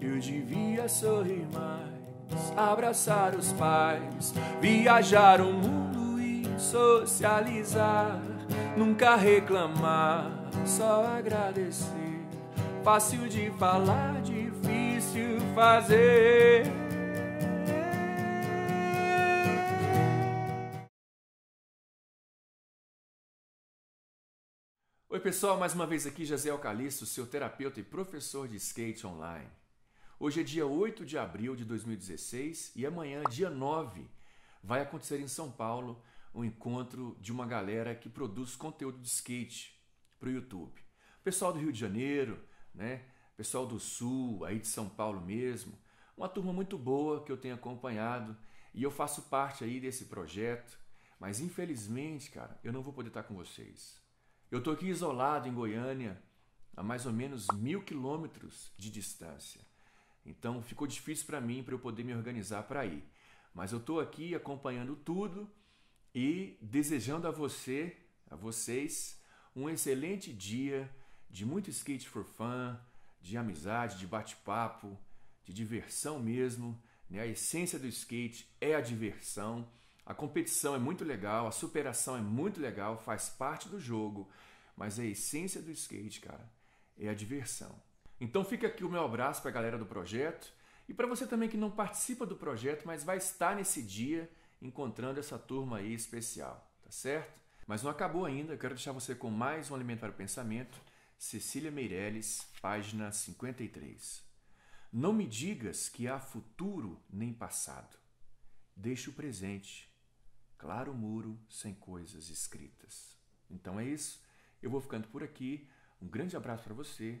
Eu devia sorrir mais, abraçar os pais, viajar o mundo e socializar. Nunca reclamar, só agradecer. Fácil de falar, difícil fazer. Oi, pessoal, mais uma vez aqui, Jaziel Calixto, seu terapeuta e professor de skate online. Hoje é dia 8 de abril de 2016 e amanhã, dia 9, vai acontecer em São Paulo um encontro de uma galera que produz conteúdo de skate para o YouTube. Pessoal do Rio de Janeiro, né? pessoal do Sul, aí de São Paulo mesmo. Uma turma muito boa que eu tenho acompanhado e eu faço parte aí desse projeto. Mas infelizmente, cara, eu não vou poder estar com vocês. Eu estou aqui isolado em Goiânia, a mais ou menos mil quilômetros de distância. Então ficou difícil para mim para eu poder me organizar para ir. Mas eu estou aqui acompanhando tudo e desejando a você, a vocês, um excelente dia de muito skate for fun, de amizade, de bate-papo, de diversão mesmo. Né? A essência do skate é a diversão. A competição é muito legal, a superação é muito legal, faz parte do jogo, mas a essência do skate, cara, é a diversão. Então fica aqui o meu abraço para a galera do projeto e para você também que não participa do projeto, mas vai estar nesse dia encontrando essa turma aí especial, tá certo? Mas não acabou ainda, eu quero deixar você com mais um Alimento para o Pensamento, Cecília Meirelles, página 53. Não me digas que há futuro nem passado. Deixe o presente, claro muro sem coisas escritas. Então é isso, eu vou ficando por aqui. Um grande abraço para você